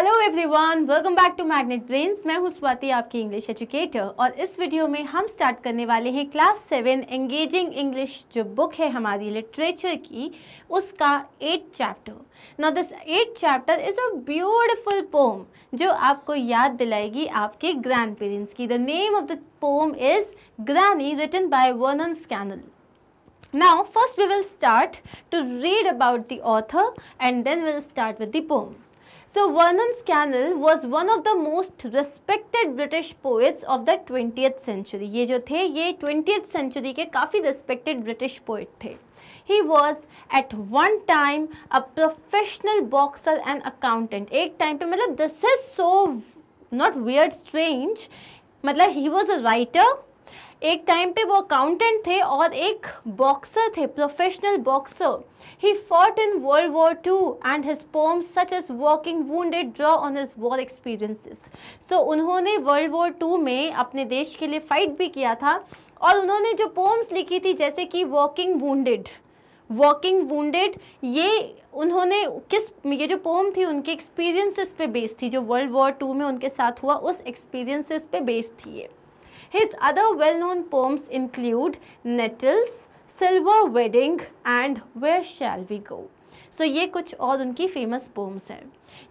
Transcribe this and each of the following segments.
Hello everyone welcome back to magnet brains मैं हूं स्वाति आपकी इंग्लिश एजुकेटर और इस वीडियो में हम स्टार्ट करने वाले हैं क्लास सेवन एंगेजिंग इंग्लिश जो बुक है हमारी लिटरेचर की उसका eight chapter now this eight chapter is a beautiful poem जो आपको याद दिलाएगी आपके ग्रैंड पेरेंट्स की the name of the poem is granny written by Vernon Scannell now first we will start to read about the author and then will start with the poem So Vernon Scannell was one of the most respected British poets of the 20th century. ये जो थे ये 20th century के काफ़ी respected British poet थे He was at one time a professional boxer and accountant. एक time पर मतलब this is so not weird, strange. मतलब he was a writer, एक टाइम पे वो अकाउंटेंट थे और एक बॉक्सर थे प्रोफेशनल बॉक्सर ही fought in world war two and his poem such as walking wounded draw on his war experiences so उन्होंने वर्ल्ड वॉर टू में अपने देश के लिए फ़ाइट भी किया था और उन्होंने जो पोम्स लिखी थी जैसे कि वॉकिंग वूडेड वॉकिंग वूडेड ये उन्होंने किस ये जो पोम थी उनके एक्सपीरियंसेस पे बेस्ड थी जो वर्ल्ड वॉर टू में उनके साथ हुआ उस एक्सपीरियंसेस पे बेस्ड थी ये His other well-known poems include Nettles, Silver Wedding and Where Shall We Go. So so, ये कुछ और उनकी फेमस पोम्स हैं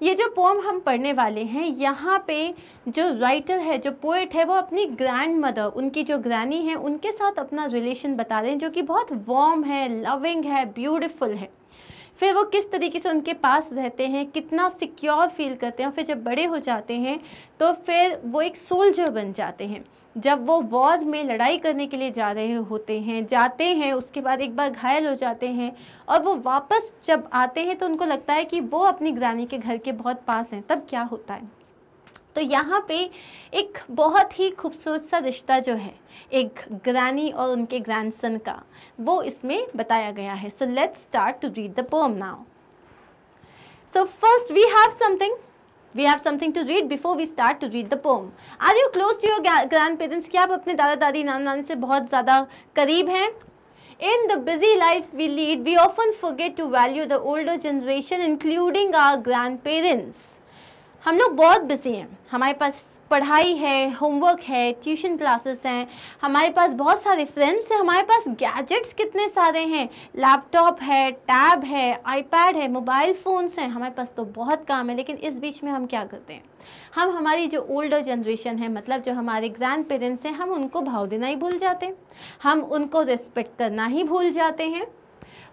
ये जो पोम हम पढ़ने वाले हैं यहाँ पे जो राइटर है जो पोइट है वो अपनी ग्रैंड मदर उनकी जो ग्रैनी है उनके साथ अपना रिलेशन बता रहे हैं जो कि बहुत वार्म है लविंग है ब्यूटिफुल है फिर वो किस तरीके से उनके पास रहते हैं कितना सिक्योर फील करते हैं फिर जब बड़े हो जाते हैं तो फिर वो एक सोल्जर बन जाते हैं जब वो वॉर में लड़ाई करने के लिए जा रहे होते हैं जाते हैं उसके बाद एक बार घायल हो जाते हैं और वो वापस जब आते हैं तो उनको लगता है कि वो अपनी ग्रानी के घर के बहुत पास हैं तब क्या होता है तो यहाँ पे एक बहुत ही खूबसूरत सा रिश्ता जो है एक ग्रैनी और उनके ग्रैंडसन का वो इसमें बताया गया है so let's start to read the poem now so first we have something we have something to read before we start to read the poem are you close to your grand parents क्या आप अपने दादा दादी नान नानी से बहुत ज़्यादा करीब हैं In the busy lives we lead, we often forget to value the older generation, including our grandparents. हम लोग बहुत बिजी हैं हमारे पास पढ़ाई है होमवर्क है ट्यूशन क्लासेस हैं हमारे पास बहुत सारे फ्रेंड्स हैं हमारे पास गैजेट्स कितने सारे हैं लैपटॉप है टैब है आईपैड है मोबाइल फ़ोन्स हैं हमारे पास तो बहुत काम है लेकिन इस बीच में हम क्या करते हैं हम हमारी जो ओल्डर जनरेशन है मतलब जो हमारे ग्रैंड पेरेंट्स हैं हम उनको भाव देना ही भूल जाते हैं हम उनको रिस्पेक्ट करना ही भूल जाते हैं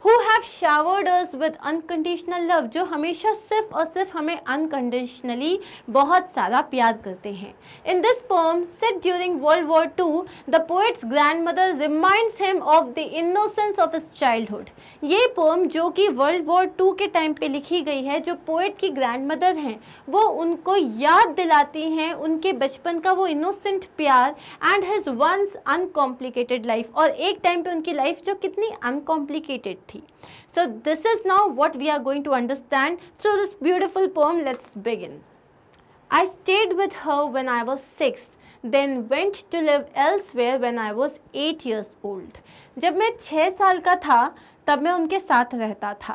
who have showered us with unconditional love जो हमेशा सिर्फ और सिर्फ हमें अनकंडीशनली बहुत सारा प्यार करते हैं in this poem set during world war to the poet's grand mother reminds him of the innocence of child childhood ये पोम जो कि वर्ल्ड वॉर टू के टाइम पे लिखी गई है जो पोइट की ग्रैंड मदर हैं वो उनको याद दिलाती हैं उनके बचपन का वो इनोसेंट प्यार and his once uncomplicated life और एक टाइम पे उनकी लाइफ जो कितनी अनकॉम्प्लिकेटेड थी so this is now what we are going to understand so this beautiful poem let's begin I stayed with her when I was 6, then went to live elsewhere when I was 8 years old. जब मैं छः साल का था तब मैं उनके साथ रहता था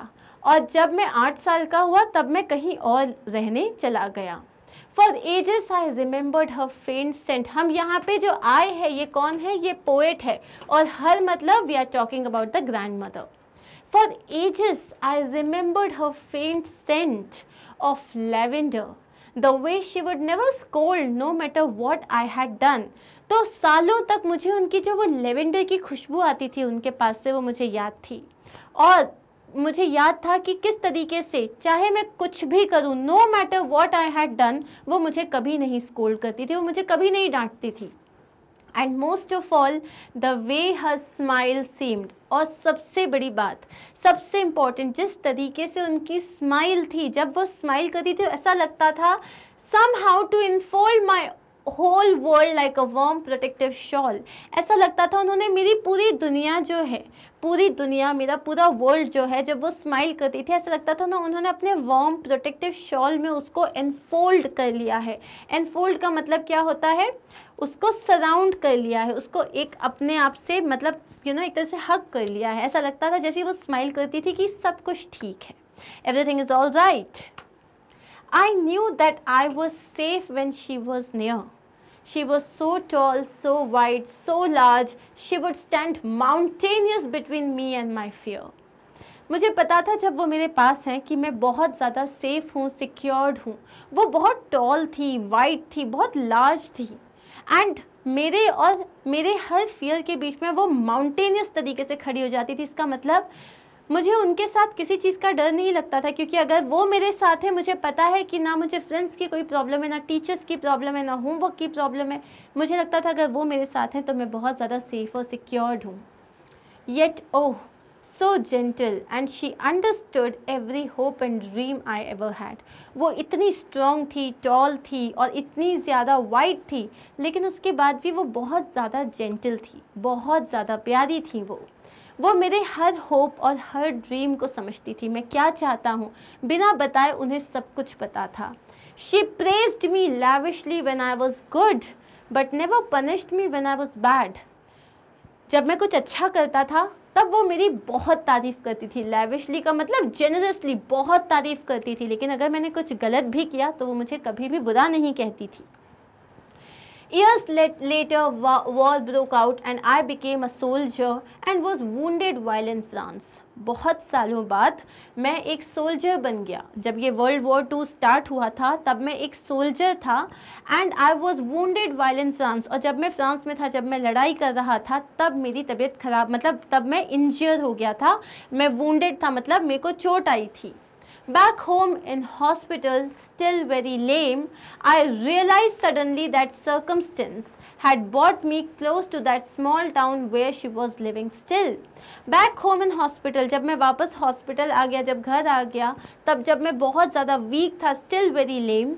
और जब मैं आठ साल का हुआ तब मैं कहीं और रहने चला गया for ages I remembered her faint scent हम यहाँ पे जो आए हैं ये कौन है ये पोएट है और हर मतलब we are talking about the grand mother For ages, I remembered her faint scent of lavender, the way she would never scold no matter what I had done. तो सालों तक मुझे उनकी जो वो लेवेंडर की खुशबू आती थी उनके पास से वो मुझे याद थी और मुझे याद था कि किस तरीके से चाहे मैं कुछ भी करूँ no matter what I had done वो मुझे कभी नहीं स्कोल्ड करती थी वो मुझे कभी नहीं डांटती थी and most of all the way her smile seemed और सबसे बड़ी बात सबसे इम्पॉर्टेंट जिस तरीके से उनकी स्माइल थी जब वो स्माइल करती थी ऐसा लगता था somehow to enfold my whole world like a warm protective shawl ऐसा लगता था उन्होंने मेरी पूरी दुनिया जो है पूरी दुनिया मेरा पूरा वर्ल्ड जो है जब वो स्माइल करती थी ऐसा लगता था ना उन्होंने अपने वॉर्म प्रोटेक्टिव शॉल में उसको एनफोल्ड कर लिया है एनफोल्ड का मतलब क्या होता है उसको सराउंड कर लिया है उसको एक अपने आप से मतलब यू नो एक तरह से हक कर लिया है ऐसा लगता था जैसे वो स्माइल करती थी कि सब कुछ ठीक है everything is all right I knew that I was safe when she was near. She was so tall, so wide, so large, she would stand mountainous between me and my fear. मुझे पता था जब वो मेरे पास हैं कि मैं बहुत ज़्यादा सेफ़ हूँ सिक्योर्ड हूँ वो बहुत टॉल थी वाइट थी बहुत लार्ज थी एंड मेरे और मेरे हर फियर के बीच में वो माउंटेनियस तरीके से खड़ी हो जाती थी इसका मतलब मुझे उनके साथ किसी चीज़ का डर नहीं लगता था क्योंकि अगर वो मेरे साथ है मुझे पता है कि ना मुझे फ्रेंड्स की कोई प्रॉब्लम है ना टीचर्स की प्रॉब्लम है ना होमवर्क की प्रॉब्लम है मुझे लगता था अगर वो मेरे साथ हैं तो मैं बहुत ज़्यादा सेफ़ और सिक्योर्ड हूँ yet oh so gentle and she understood every hope and dream I ever had वो इतनी स्ट्रॉन्ग थी टॉल थी और इतनी ज़्यादा वाइट थी लेकिन उसके बाद भी वो बहुत ज़्यादा जेंटल थी बहुत ज़्यादा प्यारी थी वो वो मेरे हर होप और हर ड्रीम को समझती थी मैं क्या चाहता हूँ बिना बताए उन्हें सब कुछ पता था she praised me lavishly when I was good but ने वो punished me when I was bad जब मैं कुछ अच्छा करता था तब वो मेरी बहुत तारीफ़ करती थी लैविशली का मतलब जेनरसली बहुत तारीफ़ करती थी लेकिन अगर मैंने कुछ गलत भी किया तो वो मुझे कभी भी बुरा नहीं कहती थी Years later, war broke out and I became a soldier and was wounded while in France. बहुत सालों बाद मैं एक सोल्जर बन गया जब ये वर्ल्ड वॉर टू स्टार्ट हुआ था तब मैं एक सोल्जर था and I was wounded while in France और जब मैं फ्रांस में था जब मैं लड़ाई कर रहा था तब मेरी तबीयत ख़राब मतलब तब मैं इंजर हो गया था मैं वूंडेड था मतलब मेरे को चोट आई थी Back home in hospital, still very lame, I realized suddenly that circumstance had brought me close to that small town where she was living still. Back home in hospital, jab main wapas hospital aa gaya jab ghar aa gaya tab jab main bahut zyada weak tha still very lame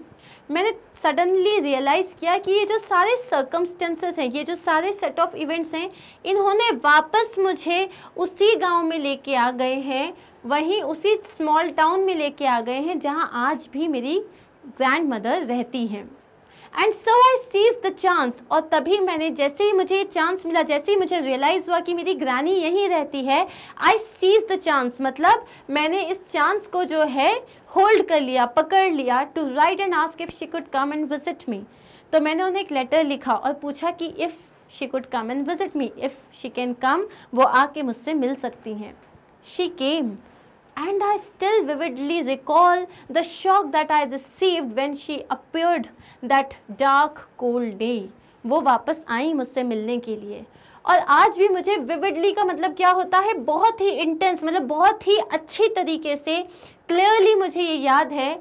मैंने suddenly realise किया कि ये जो सारे circumstances हैं ये जो सारे सेट ऑफ इवेंट्स हैं इन्होंने वापस मुझे उसी गांव में लेके आ गए हैं वहीं उसी स्मॉल टाउन में लेके आ गए हैं जहां आज भी मेरी ग्रैंड मदर रहती हैं and so I seize the chance और तभी मैंने जैसे ही मुझे चांस मिला जैसे ही मुझे रियलाइज़ हुआ कि मेरी ग्रानी यहीं रहती है आई सीज द चांस मतलब मैंने इस चांस को जो है होल्ड कर लिया पकड़ लिया to write and ask if she could come and visit me तो मैंने उन्हें एक लेटर लिखा और पूछा कि if she could come and visit me if she can come वो आके मुझसे मिल सकती हैं she came and I still vividly recall the shock that I received when she appeared that dark cold day. वो वापस आई मुझसे मिलने के लिए और आज भी मुझे विविडली का मतलब क्या होता है बहुत ही इंटेंस मतलब बहुत ही अच्छी तरीके से क्लियरली मुझे ये याद है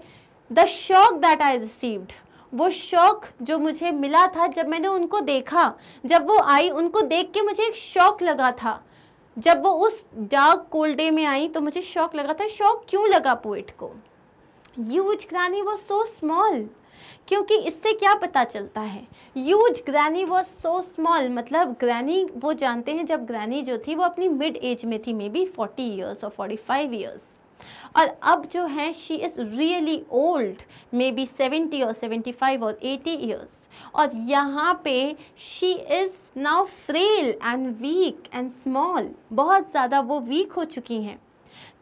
the shock that I received वो शौक जो मुझे मिला था जब मैंने उनको देखा जब वो आई उनको देख के मुझे एक शौक लगा था जब वो उस डार्क कोल्ड डे में आई तो मुझे शौक लगा था शौक क्यों लगा पोइट को use granny was so small क्योंकि इससे क्या पता चलता है use granny was so small मतलब ग्रैनी वो जानते हैं जब ग्रैनी जो थी वो अपनी मिड एज में थी मे बी फोर्टी ईयर्स और फोर्टी फाइव ईयर्स और अब जो है she is really old maybe seventy और सेवेंटी फाइव और एटी ईयर्स और यहाँ पे she is now frail and weak and small बहुत ज़्यादा वो वीक हो चुकी हैं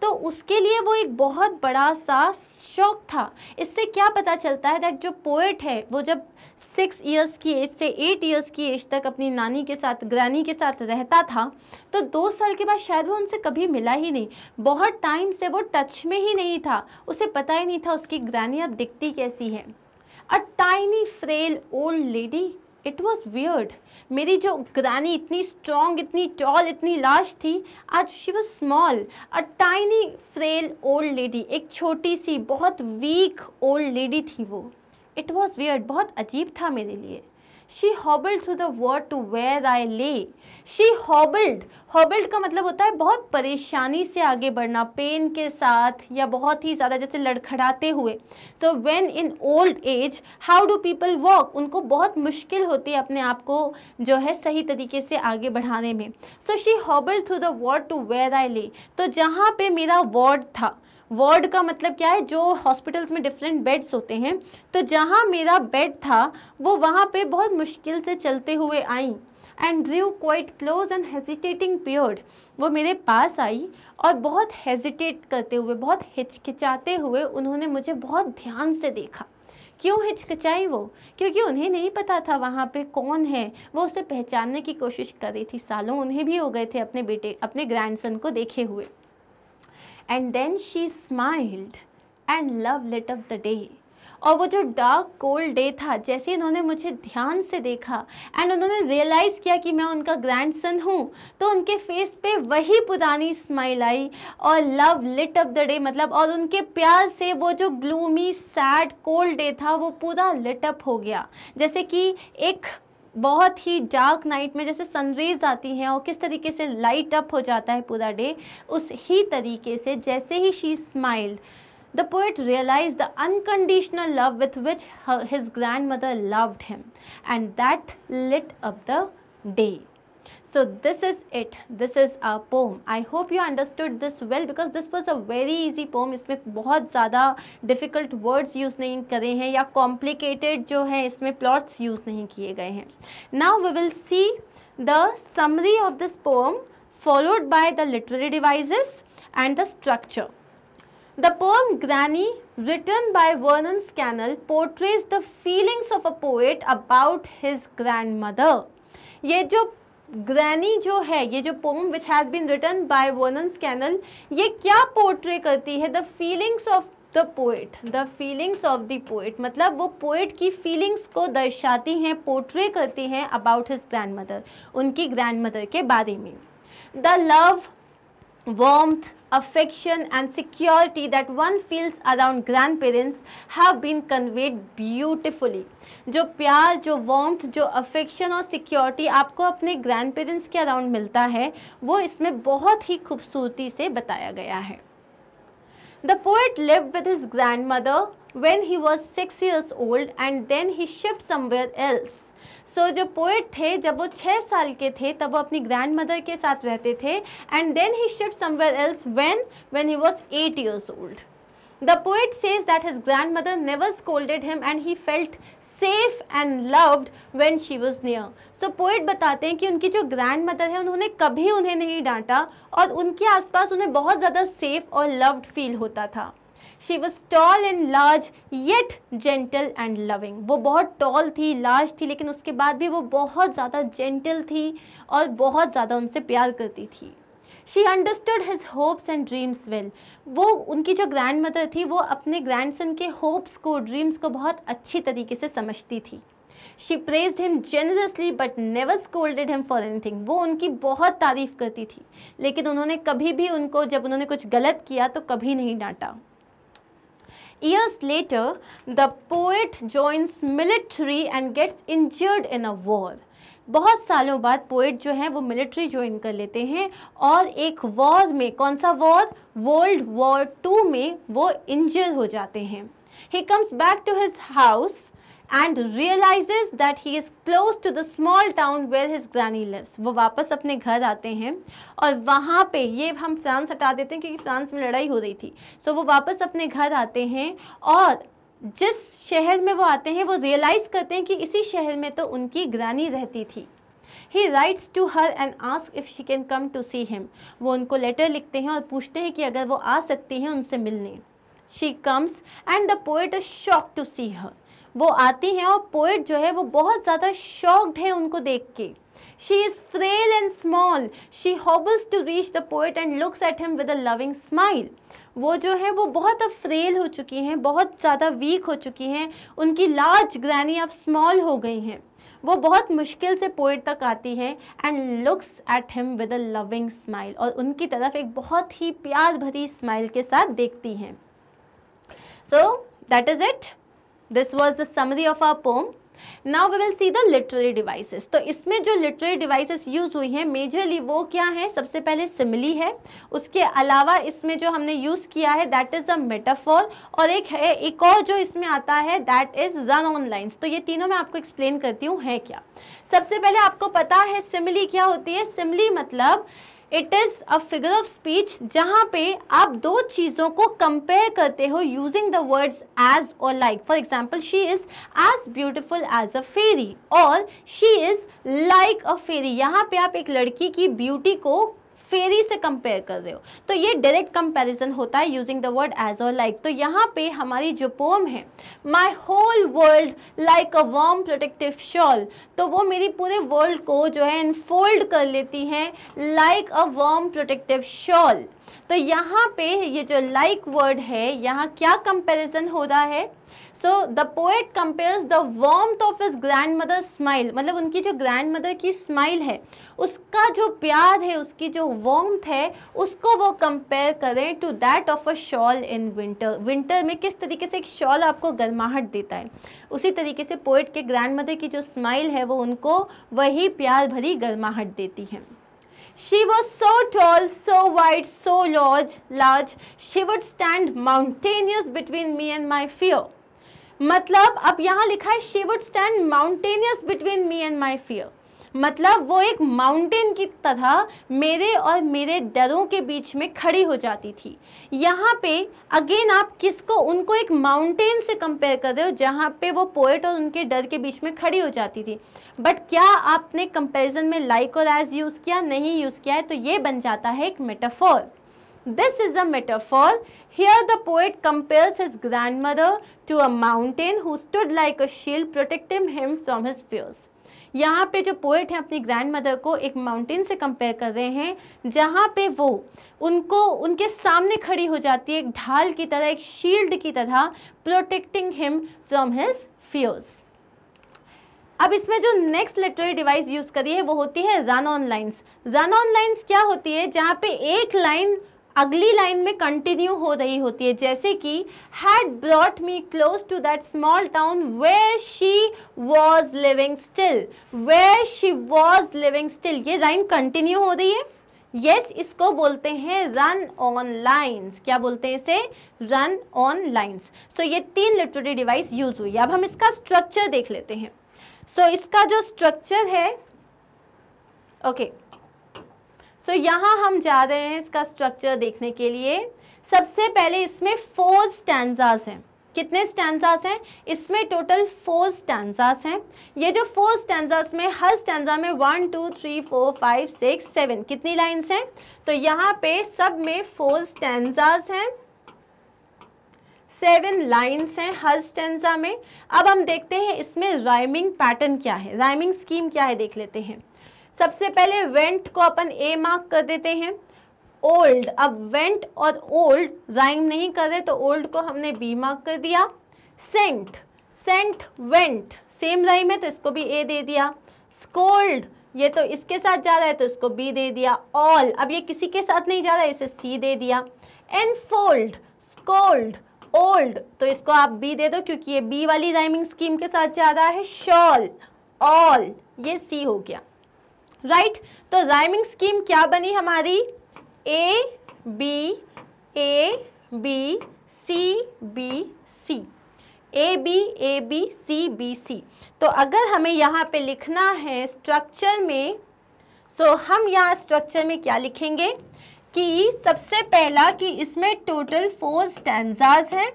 तो उसके लिए वो एक बहुत बड़ा सा शौक था इससे क्या पता चलता है दैट जो पोएट है वो जब सिक्स ईयर्स की एज से एट ईयर्स की एज तक अपनी नानी के साथ ग्रानी के साथ रहता था तो दो साल के बाद शायद वो उनसे कभी मिला ही नहीं बहुत टाइम से वो टच में ही नहीं था उसे पता ही नहीं था उसकी ग्रानी अब दिखती कैसी है a tiny frail old lady it was weird मेरी जो ग्रानी इतनी स्ट्रॉन्ग इतनी टॉल इतनी लाश थी आज she was small a tiny frail old lady एक छोटी सी बहुत वीक ओल्ड लेडी थी वो इट वॉज़ वियर्ड बहुत अजीब था मेरे लिए she hobbled through the wood to where I lay she hobbled. हॉबल्ड का मतलब होता है बहुत परेशानी से आगे बढ़ना पेन के साथ या बहुत ही ज़्यादा जैसे लड़खड़ाते हुए so when in old age how do people walk उनको बहुत मुश्किल होती है अपने आप को जो है सही तरीके से आगे बढ़ाने में so she hobbled through the wood to where I lay तो जहाँ पे मेरा वर्ड था वार्ड का मतलब क्या है जो हॉस्पिटल्स में डिफरेंट बेड्स होते हैं तो जहाँ मेरा बेड था वो वहाँ पे बहुत मुश्किल से चलते हुए आई and drew quite close and hesitating period वो मेरे पास आई और बहुत हेजिटेट करते हुए बहुत हिचकिचाते हुए उन्होंने मुझे बहुत ध्यान से देखा क्यों हिचकिचाई वो क्योंकि उन्हें नहीं पता था वहाँ पे कौन है वो उसे पहचानने की कोशिश कर रही थी सालों उन्हें भी हो गए थे अपने बेटे अपने ग्रैंडसन को देखे हुए and then she smiled and love lit up the day और वो जो डार्क कोल्ड डे था जैसे इन्होंने मुझे ध्यान से देखा एंड उन्होंने रियलाइज़ किया कि मैं उनका ग्रैंड सन हूँ तो उनके फेस पे वही पुरानी स्माइल आई और love lit up the day मतलब और उनके प्यार से वो जो ग्लूमी सैड कोल्ड डे था वो पूरा लिट अप हो गया जैसे कि एक बहुत ही डार्क नाइट में जैसे सनरेज आती हैं और किस तरीके से लाइट अप हो जाता है पूरा डे उस ही तरीके से जैसे ही she smiled the poet realised the unconditional love with which his grand mother loved him and that lit up the day so this is it this is a poem i hope you understood this well because this was a very easy poem isme bahut zyada difficult words use nahi kare hain ya complicated jo hai isme plots use nahi kiye gaye hain now we will see the summary of this poem followed by the literary devices and the structure The poem Granny, written by Vernon Scannell, portrays the feelings of a poet about his grandmother. ये जो granny जो है ये जो poem which has been written by Vernon Scannell ये क्या portray करती है the feelings of the poet the feelings of the poet मतलब वो पोइट की फीलिंग्स को दर्शाती हैं पोर्ट्रे करती हैं अबाउट हिज ग्रैंड मदर उनकी ग्रैंड मदर के बारे में the love warmth, affection and security that one feels around grandparents have been conveyed beautifully. जो प्यार जो warmth जो affection और security आपको अपने grandparents के around मिलता है वो इसमें बहुत ही खूबसूरती से बताया गया है The poet lived with his grandmother when he was 6 years old and then he shifted somewhere else. So so, जो पोइट थे जब वो छः साल के थे तब वो अपनी ग्रैंड मदर के साथ रहते थे and then he shift somewhere else when when he was eight years old the poet says that his grand mother never scolded him and he felt safe and loved when she was near so poet बताते हैं कि उनकी जो grand mother है उन्होंने कभी उन्हें नहीं डांटा और उनके आसपास उन्हें बहुत ज़्यादा सेफ और लव्ड फील होता था she was tall and large yet gentle and loving वो बहुत टॉल थी लार्ज थी लेकिन उसके बाद भी वो बहुत ज़्यादा जेंटल थी और बहुत ज़्यादा उनसे प्यार करती थी she understood his hopes and dreams well वो उनकी जो ग्रैंड मदर थी वो अपने ग्रैंडसन के होप्स को ड्रीम्स को बहुत अच्छी तरीके से समझती थी she praised him generously but never scolded him for thing वो उनकी बहुत तारीफ़ करती थी लेकिन उन्होंने कभी भी उनको जब उन्होंने कुछ गलत किया तो कभी नहीं डांटा Years later, the poet joins military and gets injured in a war. बहुत सालों बाद पोइट जो है वो मिलिट्री ज्वाइन कर लेते हैं और एक वॉर में कौन सा वॉर वर्ल्ड वॉर टू में वो इंजर हो जाते हैं he comes back to his house and realises that he is close to the small town where his granny lives वो वापस अपने घर आते हैं और वहाँ पे ये हम फ्रांस हटा देते हैं क्योंकि फ्रांस में लड़ाई हो रही थी सो so, वो वापस अपने घर आते हैं और जिस शहर में वो आते हैं वो रियलाइज़ करते हैं कि इसी शहर में तो उनकी ग्रानी रहती थी he writes to her and ask if she can come to see him वो उनको लेटर लिखते हैं और पूछते हैं कि अगर वो आ सकती हैं उनसे मिलने she comes and the poet is shock to see her वो आती हैं और पोइट जो है वो बहुत ज़्यादा शॉक्ड है उनको देख के She is frail and small. She hobbles to reach the poet and looks at him with a loving smile. वो जो है वो बहुत अब फ्रेल हो चुकी हैं बहुत ज़्यादा वीक हो चुकी हैं उनकी लार्ज ग्रैनी अब स्मॉल हो गई हैं वो बहुत मुश्किल से पोइट तक आती हैं and looks at him with a loving smile और उनकी तरफ एक बहुत ही प्यार भरी स्माइल के साथ देखती हैं so that is it this was the summary of our poem now we will see the literary devices तो इसमें जो लिटरेरी डिवाइसेस यूज़ हुई हैं मेजरली वो क्या है सबसे पहले सिमली है उसके अलावा इसमें जो हमने यूज़ किया है दैट इज़ अ मेटाफॉल और एक है एक और जो इसमें आता है that is run on lines तो ये तीनों मैं आपको एक्सप्लेन करती हूँ है क्या सबसे पहले आपको पता है सिमली क्या होती है सिमली मतलब it is a figure of speech जहाँ पे आप दो चीज़ों को कंपेयर करते हो यूजिंग द वर्ड्स एज और like for example she is as beautiful as a fairy और she is like a fairy यहाँ पे आप एक लड़की की ब्यूटी को फेरी से कंपेयर कर रहे हो तो ये डायरेक्ट कंपेरिजन होता है यूजिंग द वर्ड एज और लाइक तो यहाँ पे हमारी जो पोम है my whole world like a warm protective shawl तो वो मेरी पूरे वर्ल्ड को जो है इनफोल्ड कर लेती है like a warm protective shawl तो यहाँ पे ये जो लाइक like वर्ड है यहाँ क्या कंपेरिजन हो रहा है so the poet compares the warmth of his grand mother smile मतलब उनकी जो ग्रैंड मदर की स्माइल है उसका जो प्यार है उसकी जो वॉर्म्थ है उसको वो कंपेयर करें to that of a shawl in winter winter में किस तरीके से एक शॉल आपको गर्माहट देता है उसी तरीके से पोएट के ग्रैंड मदर की जो स्माइल है वो उनको वही प्यार भरी गर्माहट देती है She was so tall, so wide, so large, large. She would stand mountainous between me and my fear. मतलब अब यहाँ लिखा है she would stand mountainous between me and my fear मतलब वो एक माउंटेन की तरह मेरे और मेरे डरों के बीच में खड़ी हो जाती थी यहाँ पे अगेन आप किसको उनको एक माउंटेन से कंपेयर कर रहे हो जहाँ पे वो पोएट और उनके डर के बीच में खड़ी हो जाती थी बट क्या आपने कंपैरिजन में लाइक और एज यूज़ किया नहीं यूज़ किया है तो ये बन जाता है एक metaphor This is a metaphor. Here the poet compares his grandmother to a mountain who stood like a shield protecting him from his fears. यहाँ पे जो पोएट हैं अपनी ग्रैंड मदर को एक माउंटेन से कंपेयर कर रहे हैं जहाँ पे वो उनको उनके सामने खड़ी हो जाती है एक ढाल की तरह एक शील्ड की तरह protecting him from his fears अब इसमें जो नेक्स्ट लिटरेरी डिवाइस यूज़ करी है वो होती है run on lines run on lines क्या होती है जहाँ पे एक लाइन अगली लाइन में कंटिन्यू हो रही होती है जैसे कि had brought me close to that small town where she was living still where she was living still ये लाइन कंटिन्यू हो रही है यस yes, इसको बोलते हैं रन ऑन लाइन्स क्या बोलते हैं इसे रन ऑन लाइन्स सो ये तीन लिटरेरी डिवाइस यूज हुई है अब हम इसका स्ट्रक्चर देख लेते हैं सो so, इसका जो स्ट्रक्चर है ओके okay, सो so, यहाँ हम जा रहे हैं इसका स्ट्रक्चर देखने के लिए सबसे पहले इसमें फोर स्टैंडजास हैं कितने स्टैंडजास हैं इसमें टोटल फोर स्टैंडजास हैं ये जो फोर स्टैंडजास में हर स्टैंडा में one two three four five six seven कितनी लाइंस हैं तो यहाँ पे सब में फोर स्टैंडजास हैं सेवन लाइंस हैं हर स्टैंडा में अब हम देखते हैं इसमें राइमिंग पैटर्न क्या है राइमिंग स्कीम क्या है देख लेते हैं सबसे पहले वेंट को अपन ए मार्क कर देते हैं ओल्ड अब वेंट और ओल्ड जाइम नहीं कर रहे तो ओल्ड को हमने बी मार्क कर दिया scent scent went same rhyme है तो इसको भी ए दे दिया स्कोल्ड ये तो इसके साथ जा रहा है तो इसको बी दे दिया ऑल अब ये किसी के साथ नहीं जा रहा है इसे सी दे दिया एनफोल्ड स्कोल्ड ओल्ड तो इसको आप बी दे दो क्योंकि ये बी वाली राइमिंग स्कीम के साथ जा रहा है शॉल ऑल ये सी हो गया राइट तो राइमिंग स्कीम क्या बनी हमारी A B A B C B C A B A B C B C तो अगर हमें यहाँ पे लिखना है स्ट्रक्चर में सो so हम यहाँ स्ट्रक्चर में क्या लिखेंगे कि सबसे पहला कि इसमें टोटल फोर स्टेंजाज हैं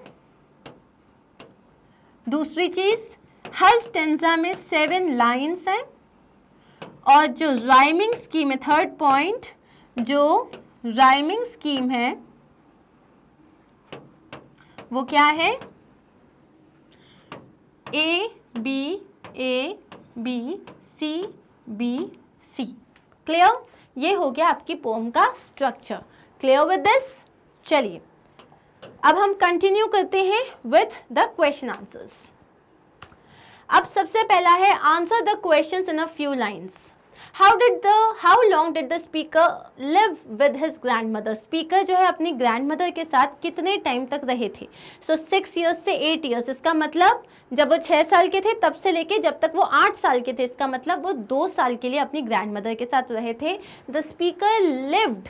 दूसरी चीज़ हर स्टेंजा में सेवन लाइंस हैं और जो राइमिंग स्कीम है थर्ड पॉइंट जो राइमिंग स्कीम है वो क्या है A B A B C B C clear ये हो गया आपकी पोम का स्ट्रक्चर क्लियर विद दिस चलिए अब हम कंटिन्यू करते हैं विथ द क्वेश्चन आंसर्स अब सबसे पहला है answer the questions in a few lines how did the how long did the speaker live with his grand grandmother speaker जो है अपनी ग्रैंड मदर के साथ कितने टाइम तक रहे थे सो सिक्स ईयर्स से एट ईयर्स इसका मतलब जब वो छः साल के थे तब से लेके जब तक वो आठ साल के थे इसका मतलब वो दो साल के लिए अपनी ग्रैंड मदर के साथ रहे थे the speaker lived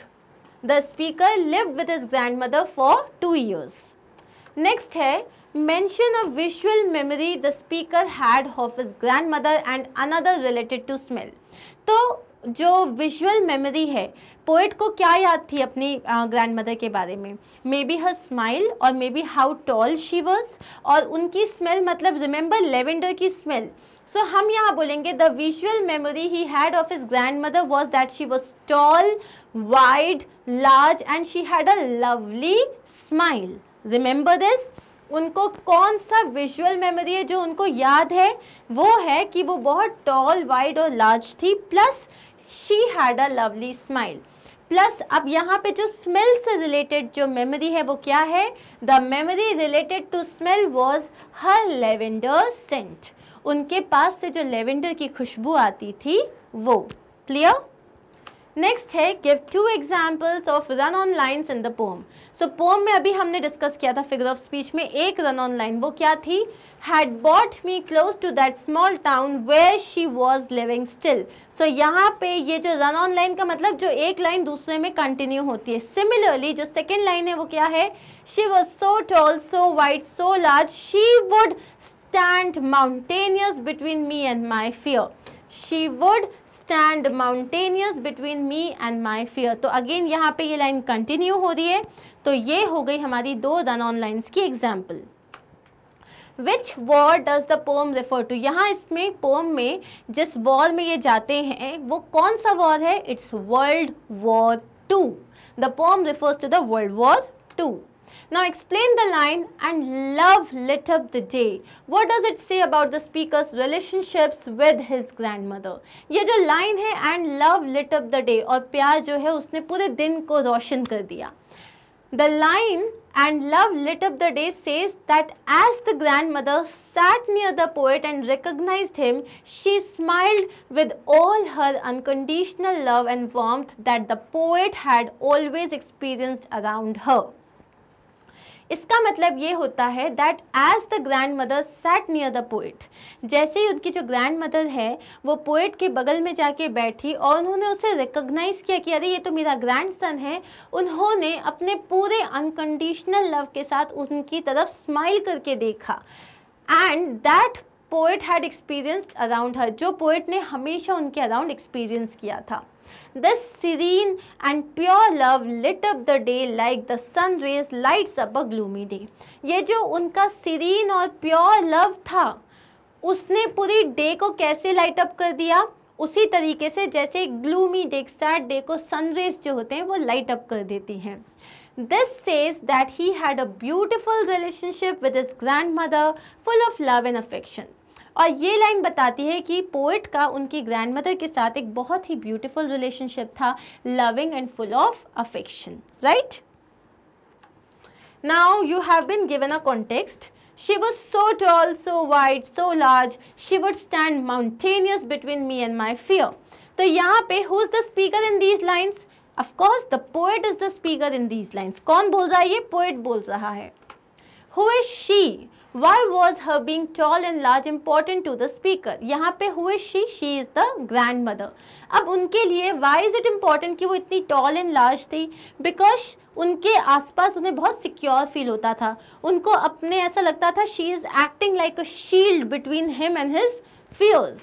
the speaker live with his grand grandmother for two years next है mention a visual memory the speaker had of his grandmother and another related to smell तो जो visual memory है poet को क्या याद थी अपनी grand mother के बारे में मे बी हर स्माइल और maybe how tall she was और उनकी स्मेल मतलब रिमेंबर लेवेंडर की स्मेल सो so, हम यहाँ बोलेंगे the visual memory he had of his grand grandmother was that she was tall wide large and she had a lovely smile remember this उनको कौन सा विजुअल मेमोरी है जो उनको याद है वो है कि वो बहुत टॉल वाइड और लार्ज थी plus she had a lovely smile plus अब यहाँ पे जो स्मेल से रिलेटेड जो मेमोरी है वो क्या है the memory related to smell was her lavender scent उनके पास से जो लेवेंडर की खुशबू आती थी वो क्लियर नेक्स्ट है give two examples of run on lines in the poem so poem में अभी हमने डिस्कस किया था फिगर ऑफ स्पीच में एक रन ऑन लाइन वो क्या थी had brought me close to that small town where she was living still so यहाँ पे ये जो रन ऑन लाइन का मतलब जो एक लाइन दूसरे में कंटिन्यू होती है सिमिलरली जो सेकेंड लाइन है वो क्या है she was so tall so wide so large she would stand mountainous between me and my fear she would stand mountainous between me and my fear तो अगेन यहाँ पे ये लाइन कंटिन्यू हो रही है तो ये हो गई हमारी दो द नॉन लाइन्स की example which war does the poem refer to यहाँ इसमें पोम में जिस वॉर में ये जाते हैं वो कौन सा वॉर है it's World war to the poem refers to the World war Two Now explain the line and love lit up the day. What does it say about the speaker's relationships with his grandmother? ये जो line है and love lit up the day और प्यार जो है उसने पूरे दिन को रोशन कर दिया The line and love lit up the day says that as the grandmother sat near the poet and recognized him, she smiled with all her unconditional love and warmth that the poet had always experienced around her. इसका मतलब ये होता है that as the grand grandmother sat near the poet जैसे ही उनकी जो grand mother है वो पोइट के बगल में जाके बैठी और उन्होंने उसे रिकोगनाइज़ किया कि अरे ये तो मेरा ग्रैंड सन है उन्होंने अपने पूरे अनकंडीशनल लव के साथ उनकी तरफ स्माइल करके देखा and that poet had experienced around her जो पोइट ने हमेशा उनके अराउंड एक्सपीरियंस किया था This serene and pure love lit up the day like the sun rays lights up a gloomy day. ये जो उनका serene और pure love था उसने पूरी day को कैसे light up कर दिया उसी तरीके से जैसे gloomy day, sad day को sun rays जो होते हैं वो light up कर देती हैं This says that he had a beautiful relationship with his grandmother, full of love and affection. और ये लाइन बताती है कि पोइट का उनकी ग्रैंड मदर के साथ एक बहुत ही ब्यूटीफुल रिलेशनशिप था loving and full of affection right now you have been given a context she was so tall so wide so large she would stand mountainous between me and my fear तो यहाँ पे who is the speaker in these lines of course the poet is the speaker in these lines कौन बोल रहा है ये poet बोल रहा है who is she why was her being tall and large important to the speaker यहाँ पे हुए she she is the grand grandmother अब उनके लिए वाई इज़ इट इम्पॉर्टेंट कि वो इतनी टॉल एंड लार्ज थी बिकॉज उनके आसपास उन्हें बहुत सिक्योर फील होता था उनको अपने ऐसा लगता था she is acting like a shield between him and his fears.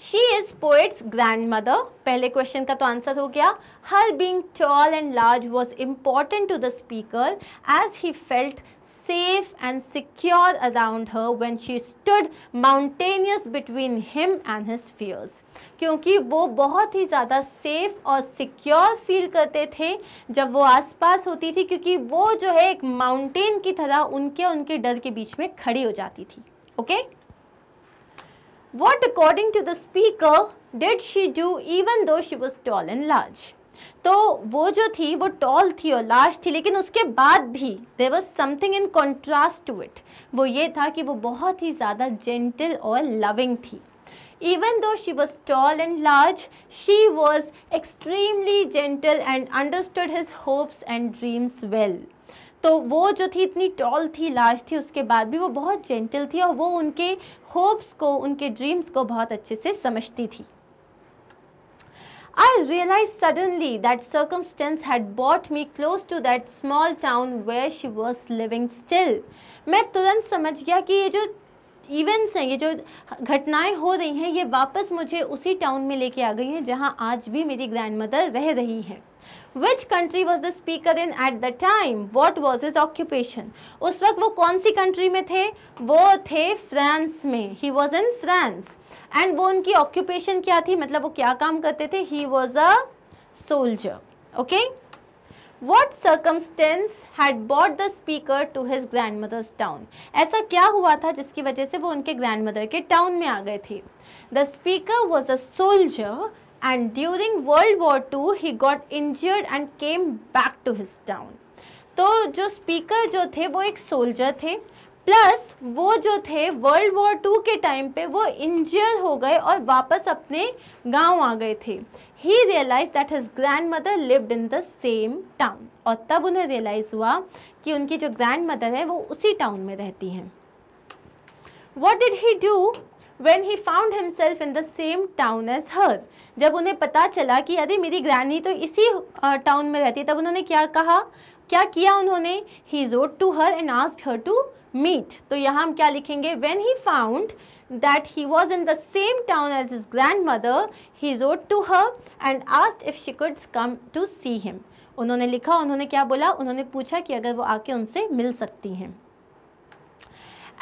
She is poet's grandmother पहले क्वेश्चन का तो आंसर हो गया her being tall and large was important to the speaker as he felt safe and secure around her when she stood mountainous between him and his fears क्योंकि वो बहुत ही ज़्यादा safe और सिक्योर फील करते थे जब वो आसपास होती थी क्योंकि वो जो है एक माउंटेन की तरह उनके उनके डर के बीच में खड़ी हो जाती थी okay okay? What, according to the speaker, did she do even though she was tall and large? तो वो जो थी वो टॉल थी और लार्ज थी लेकिन उसके बाद भी there was something in contrast to it वो ये था कि वो बहुत ही ज़्यादा जेंटल और लविंग थी even though she was tall and large, she was extremely gentle and understood his hopes and dreams well. तो वो जो थी इतनी टॉल थी लाश थी उसके बाद भी वो बहुत जेंटल थी और वो उनके होप्स को उनके ड्रीम्स को बहुत अच्छे से समझती थी I realize suddenly that circumstances had brought me close to that small town where she was living still मैं तुरंत समझ गया कि ये जो इवेंट्स हैं ये जो घटनाएं हो रही हैं ये वापस मुझे उसी टाउन में लेके आ गई हैं जहाँ आज भी मेरी ग्रैंड मदर रह रही हैं which country was the speaker in at the time what was his occupation उस वक्त वो कौन सी कंट्री में थे वो थे फ्रांस में he was in France and वो उनकी ऑक्यूपेशन क्या थी मतलब वो क्या काम करते थे he was a soldier okay what circumstances had brought the speaker to his grandmother's town ऐसा क्या हुआ था जिसकी वजह से वो उनके ग्रैंड मदर के टाउन में आ गए थे the speaker was a soldier and during World War 2 he got injured and came back to his town. तो जो स्पीकर जो थे वो एक सोल्जर थे प्लस वो जो थे वर्ल्ड वॉर टू के टाइम पे वो इंजर हो गए और वापस अपने गांव आ गए थे he realize that his grand grandmother lived in the same town और तब उन्हें रियलाइज़ हुआ कि उनकी जो ग्रैंड मदर है वो उसी टाउन में रहती हैं what did he do when he found himself in the same town as her जब उन्हें पता चला कि अरे मेरी ग्रैनी तो इसी टाउन में रहती है तब उन्होंने क्या कहा क्या किया उन्होंने he wrote to her and asked her to meet तो यहाँ हम क्या लिखेंगे when he found that he was in the same town as his grand grandmother he wrote to her and asked if she could come to see him उन्होंने लिखा उन्होंने क्या बोला उन्होंने पूछा कि अगर वो आके उनसे मिल सकती हैं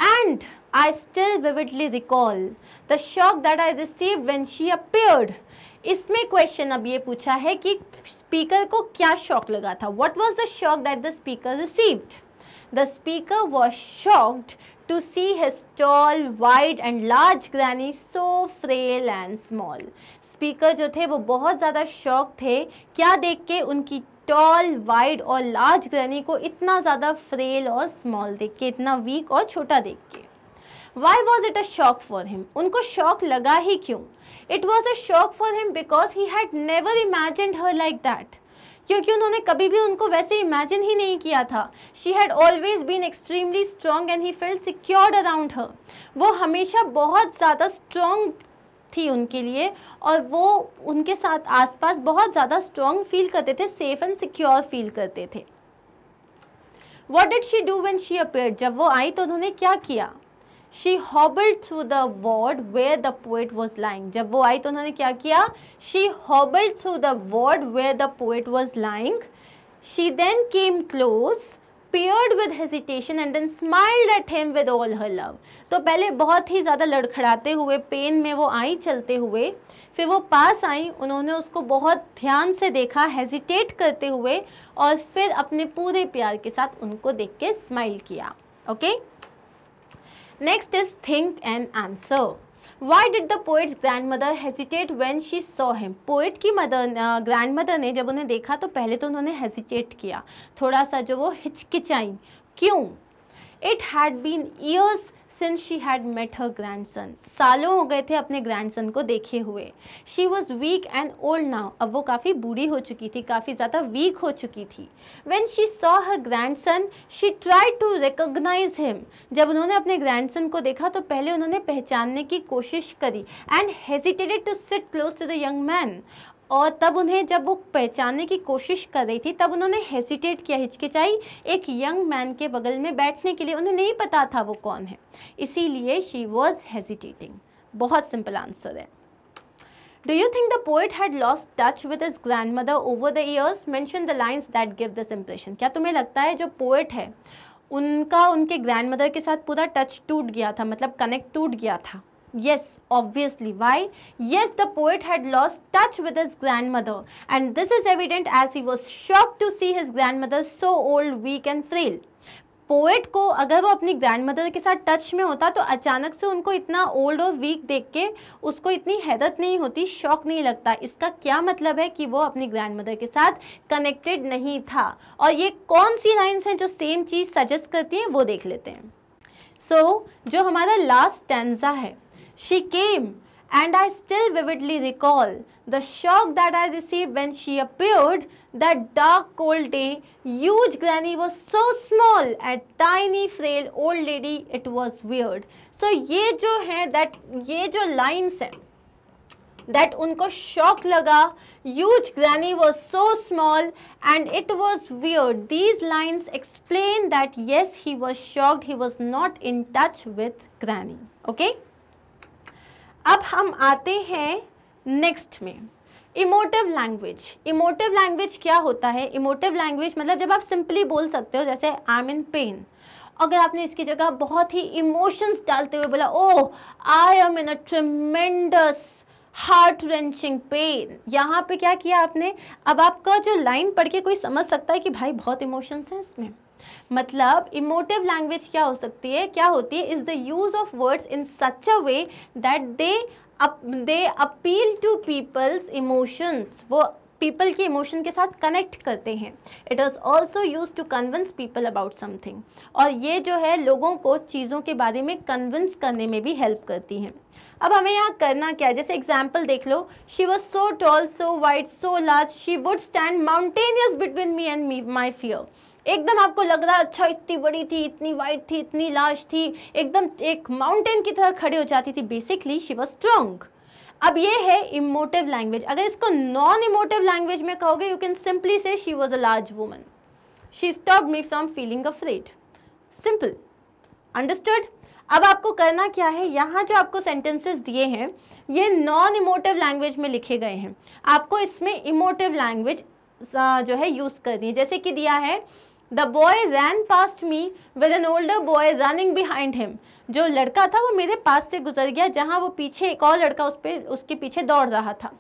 and I still vividly recall the shock that I received when she appeared. इसमें क्वेश्चन अब ये पूछा है कि स्पीकर को क्या शॉक लगा था what was the shock that the speaker received the speaker was shocked to see his tall wide and large granny so frail and small speaker जो थे वो बहुत ज़्यादा शौक थे क्या देख के उनकी टॉल वाइड और लार्ज ग्रैनी को इतना ज़्यादा फ्रेल और स्मॉल देख के इतना वीक और छोटा देख के why was it a shock for him उनको शॉक लगा ही क्यों it was a shock for him because he had never imagined her like that क्योंकि उन्होंने कभी भी उनको वैसे इमेजिन ही नहीं किया था she had always been extremely strong and he felt secured around her वो हमेशा बहुत ज़्यादा स्ट्रॉन्ग थी उनके लिए और वो उनके साथ आसपास बहुत ज़्यादा स्ट्रॉन्ग फील करते थे सेफ एंड सिक्योर फील करते थे what did she do when she appear जब वो आई तो उन्होंने क्या किया she hobble through the ward where the poet was lying जब वो आई तो उन्होंने क्या किया she hobble through the ward where the poet was lying she then came close paused with hesitation and then smiled at him with all her love तो पहले बहुत ही ज़्यादा लड़खड़ाते हुए पेन में वो आई चलते हुए फिर वो पास आई उन्होंने उसको बहुत ध्यान से देखा हेजिटेट करते हुए और फिर अपने पूरे प्यार के साथ उनको देख के स्माइल किया okay okay? Next is think and answer. Why did the poet grandmother hesitate when she saw him poet की मदर ग्रैंड मदर ने जब उन्हें देखा तो पहले तो उन्होंने हेजिटेट किया थोड़ा सा जो वो हिचकिचाई क्यों it had been years since she had met her grandson सालों हो गए थे अपने ग्रैंडसन को देखे हुए she was weak and old now अब वो काफ़ी बूढ़ी हो चुकी थी काफ़ी ज़्यादा वीक हो चुकी थी when she saw her grandson she try to recognize him जब उन्होंने अपने ग्रैंडसन को देखा तो पहले उन्होंने पहचानने की कोशिश करी and hesitated to sit close to the young man और तब उन्हें जब वो पहचानने की कोशिश कर रही थी तब उन्होंने हेसिटेट किया हिचकिचाई एक यंग मैन के बगल में बैठने के लिए उन्हें नहीं पता था वो कौन है इसीलिए शी वॉज हेजिटेटिंग बहुत सिंपल आंसर है Do you think the poet had lost touch with his grandmother over the years? Mention the lines that give this impression. क्या तुम्हें लगता है जो poet है उनका उनके grandmother के साथ पूरा टच टूट गया था मतलब कनेक्ट टूट गया था Yes, obviously. Why? Yes, the poet had lost touch with his grandmother and this is evident as he was shocked to see his grandmother so old, weak and frail. Poet को अगर वो अपनी grandmother के साथ touch में होता तो अचानक से उनको इतना ओल्ड और वीक देख के उसको इतनी हैरत नहीं होती शौक नहीं लगता इसका क्या मतलब है कि वो अपनी ग्रैंडमदर के साथ कनेक्टेड नहीं था और ये कौन सी लाइन्स हैं जो सेम चीज़ सजेस्ट करती हैं वो देख लेते हैं सो so, जो हमारा लास्ट टेंजा है She came and I still vividly recall the shock that I received when she appeared that dark cold day. Huge granny was so small a tiny frail old lady it was weird. So ये जो है that ये जो lines हैं that उनको shock लगा huge granny was so small and it was weird. These lines explain that yes he was shocked he was not in touch with granny. Okay. अब हम आते हैं नेक्स्ट में इमोटिव लैंग्वेज इमोटिव लैंग्वेज क्या होता है emotive language मतलब जब आप सिंपली बोल सकते हो जैसे आई एम इन पेन अगर आपने इसकी जगह बहुत ही इमोशंस डालते हुए बोला oh I am in a tremendous heart wrenching pain यहाँ पे क्या किया आपने अब आपका जो लाइन पढ़ के कोई समझ सकता है कि भाई बहुत इमोशंस हैं इसमें मतलब इमोटिव लैंग्वेज क्या हो सकती है क्या होती है is the use of words in such a way that they they appeal to people's emotions वो पीपल के इमोशन के साथ कनेक्ट करते हैं it is also use to convince people about something और ये जो है लोगों को चीज़ों के बारे में कन्विंस करने में भी हेल्प करती हैं अब हमें यहाँ करना क्या है जैसे एग्जाम्पल देख लो she was so tall so wide so large she would stand mountainous between me and me my fear एकदम आपको लग रहा अच्छा इतनी बड़ी थी इतनी वाइट थी इतनी लार्ज थी एकदम एक माउंटेन की तरह खड़ी हो जाती थी बेसिकली शी वॉज स्ट्रॉन्ग अब ये है इमोटिव लैंग्वेज अगर इसको नॉन इमोटिव लैंग्वेज में कहोगे you can simply say she was a large woman she stop me from feeling afraid simple understood अब आपको करना क्या है यहाँ जो आपको सेंटेंसेस दिए हैं ये नॉन इमोटिव लैंग्वेज में लिखे गए हैं आपको इसमें इमोटिव लैंग्वेज जो है यूज़ करनी है जैसे कि दिया है the boy ran past me with an older boy running behind him जो लड़का था वो मेरे पास से गुजर गया जहाँ वो पीछे एक और लड़का उस पर उसके पीछे दौड़ रहा था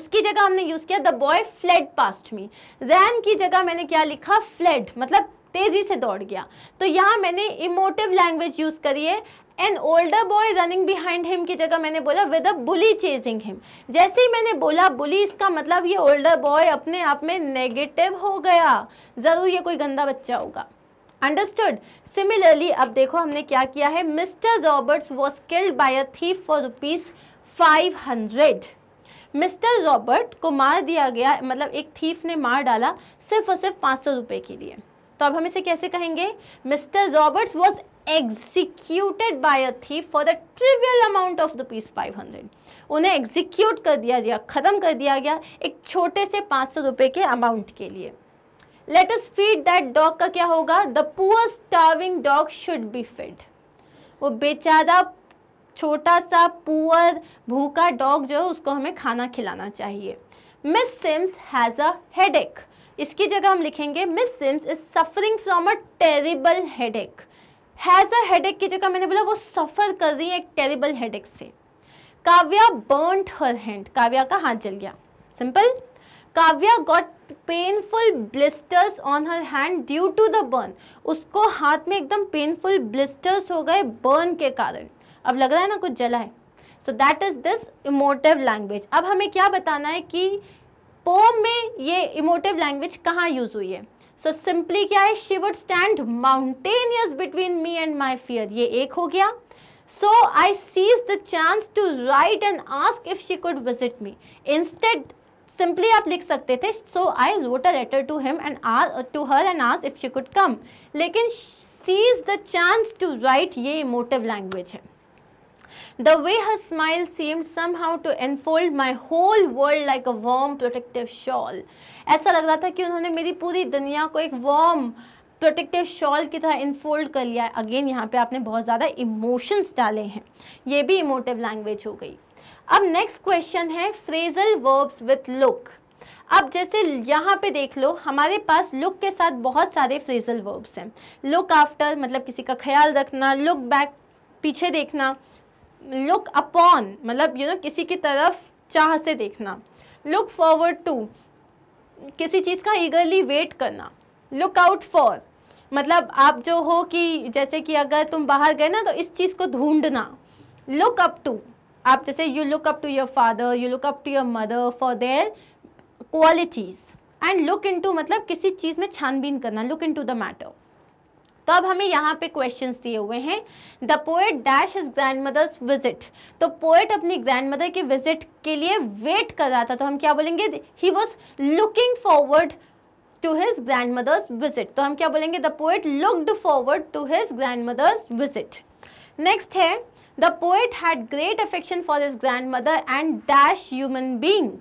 उसकी जगह हमने यूज़ किया the boy fled past me ran की जगह मैंने क्या लिखा फ्लेड मतलब तेज़ी से दौड़ गया तो यहाँ मैंने इमोटिव लैंग्वेज यूज़ करी है an older boy running behind him की जगह मैंने बोला with a bully chasing him जैसे ही मैंने बोला बुली इसका मतलब ये ओल्डर बॉय अपने आप में नेगेटिव हो गया ज़रूर ये कोई गंदा बच्चा होगा अंडरस्टूड सिमिलरली अब देखो हमने क्या किया है Mister Roberts was killed by a thief for rupees five hundred Mister Robert को मार दिया गया मतलब एक थीफ ने मार डाला सिर्फ और सिर्फ पाँच सौ रुपये के लिए तो अब हम इसे कैसे कहेंगे Mister Roberts was executed by a thief for the trivial amount of rupees five hundred उन्हें एग्जीक्यूट कर दिया गया ख़त्म कर दिया गया एक छोटे से पाँच सौ रुपये के अमाउंट के लिए let us feed that dog का क्या होगा the poor starving dog should be fed वो बेचारा छोटा सा पुअर भूखा डॉग जो है उसको हमें खाना खिलाना चाहिए Miss Sims has a headache इसकी जगह हम लिखेंगे Miss Sims is suffering from a terrible headache has a headache की जगह मैंने बोला वो सफ़र कर रही है एक टेरिबल हेडेक से Kavya burned her hand Kavya का हाथ जल गया simple Kavya got painful blisters on her hand due to the burn उसको हाथ में एकदम पेनफुल ब्लिस्टर्स हो गए बर्न के कारण अब लग रहा है ना कुछ जला है so that is this emotive language अब हमें क्या बताना है कि पोम में ये इमोटिव लैंग्वेज कहाँ यूज़ हुई है सो सिंपली क्या है she would stand mountainous between me and my fear ये एक हो गया so i seized the chance to write and ask if she could visit me instead simply आप लिख सकते थे so I wrote a letter to him and to her and आज if she could come लेकिन seize the chance to write ये emotive language है the way her smile seemed somehow to enfold my whole world like a warm protective shawl ऐसा लग रहा था कि उन्होंने मेरी पूरी दुनिया को एक वॉर्म प्रोटेक्टिव शॉल की तरह इनफोल्ड कर लिया है अगेन यहाँ पे आपने बहुत ज़्यादा इमोशंस डाले हैं ये भी इमोटिव लैंग्वेज हो गई अब नेक्स्ट क्वेश्चन है फ्रेजल वर्ब्स विथ लुक अब जैसे यहाँ पे देख लो हमारे पास लुक के साथ बहुत सारे फ्रेजल वर्ब्स हैं लुक आफ्टर मतलब किसी का ख्याल रखना लुक बैक पीछे देखना लुक अपॉन मतलब यू नो किसी की तरफ चाह से देखना लुक फॉरवर्ड टू किसी चीज़ का ईगरली वेट करना लुक आउट फॉर मतलब आप जो हो कि जैसे कि अगर तुम बाहर गए ना तो इस चीज़ को ढूंढना लुक अप टू आप जैसे you look up to your father you look up to your mother for their qualities and look to मतलब किसी चीज़ में छानबीन करना लुक टू द मैटर तो अब हमें यहाँ पे क्वेश्चंस दिए हुए हैं the poet dash is grandmother's visit तो पोएट अपनी ग्रैंड मदर के विजिट के लिए वेट कर रहा था तो हम क्या बोलेंगे he was looking forward to his grandmother's visit तो हम क्या बोलेंगे the poet looked forward to his grandmother's visit next है the poet had great affection for his grand grandmother and dash human being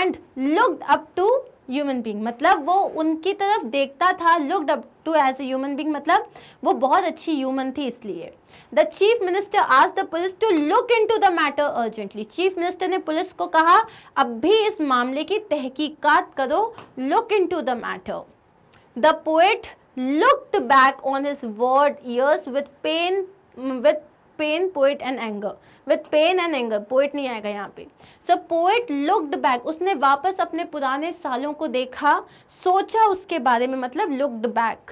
and looked up to human being मतलब वो उनकी तरफ देखता था looked up to as human being मतलब वो बहुत अच्छी ह्यूमन थी इसलिए द चीफ मिनिस्टर आज the police to look into the matter urgently chief minister ने पुलिस को कहा अब भी इस मामले की तहकीकत करो look into the matter the poet looked back on his word years with pain with pain poet and anger with pain and anger poet नहीं आएगा यहाँ पे सो पोइट लुकड बैक उसने वापस अपने पुराने सालों को देखा सोचा उसके बारे में मतलब लुकड बैक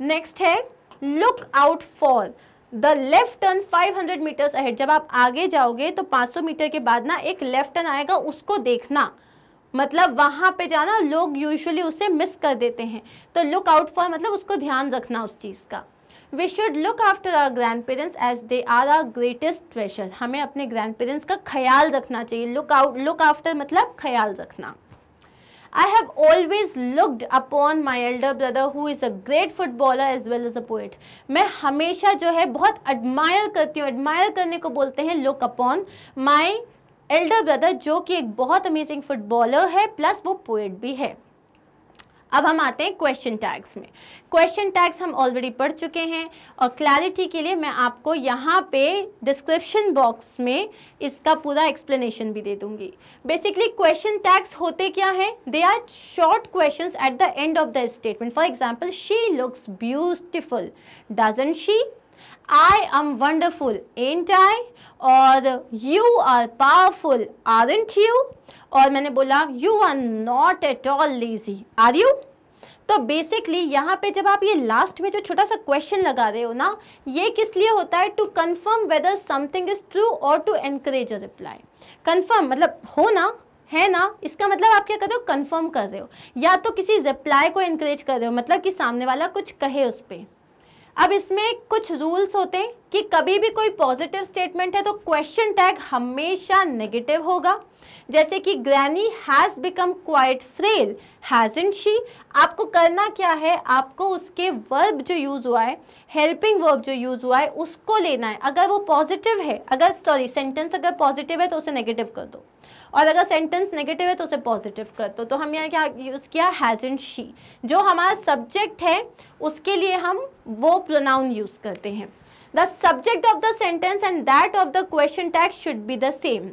नेक्स्ट है look out for the left turn 500 metres ahead जब आप आगे जाओगे तो 500 मीटर के बाद ना एक लेफ्ट टर्न आएगा उसको देखना मतलब वहाँ पे जाना लोग यूजुअली उसे मिस कर देते हैं तो लुक आउट फॉर मतलब उसको ध्यान रखना उस चीज़ का we should look after our grandparents as they are our greatest treasure हमें अपने ग्रैंड पेरेंट्स का ख्याल रखना चाहिए लुक आउट लुक आफ्टर मतलब ख्याल रखना I have always looked upon my elder brother who is a great footballer as well as a poet मैं हमेशा जो है बहुत एडमायर करती हूँ एडमायर करने को बोलते हैं look upon my elder brother जो कि एक बहुत अमेजिंग फुटबॉलर है प्लस वो पोइट भी है अब हम आते हैं क्वेश्चन टैग्स में क्वेश्चन टैग्स हम ऑलरेडी पढ़ चुके हैं और क्लैरिटी के लिए मैं आपको यहाँ पे डिस्क्रिप्शन बॉक्स में इसका पूरा एक्सप्लेनेशन भी दे दूंगी बेसिकली क्वेश्चन टैग्स होते क्या हैं they are short questions at the end of the statement for example she looks beautiful doesn't she I am wonderful aren't I और you are powerful are you और मैंने बोला you are not at all lazy are you तो basically यहाँ पे जब आप ये लास्ट में जो छोटा सा क्वेश्चन लगा रहे हो ना ये किस लिए होता है to confirm whether something is true और to encourage a reply confirm मतलब हो ना है ना इसका मतलब आप क्या कर रहे हो कंफर्म कर रहे हो या तो किसी रिप्लाई को इनक्रेज कर रहे हो मतलब कि सामने वाला कुछ कहे उस पर अब इसमें कुछ रूल्स होते हैं कि कभी भी कोई पॉजिटिव स्टेटमेंट है तो क्वेश्चन टैग हमेशा नेगेटिव होगा जैसे कि granny has become quite frail hasn't she आपको करना क्या है आपको उसके वर्ब जो यूज़ हुआ है हेल्पिंग वर्ब जो यूज़ हुआ है उसको लेना है अगर वो पॉजिटिव है अगर सॉरी सेंटेंस अगर पॉजिटिव है तो उसे नेगेटिव कर दो और अगर सेंटेंस नेगेटिव है तो उसे पॉजिटिव कर दो तो हम यहाँ क्या यूज़ किया हैज़ एंड शी जो हमारा सब्जेक्ट है उसके लिए हम वो प्रोनाउन यूज़ करते हैं the subject of the sentence and that of the question tag should be the same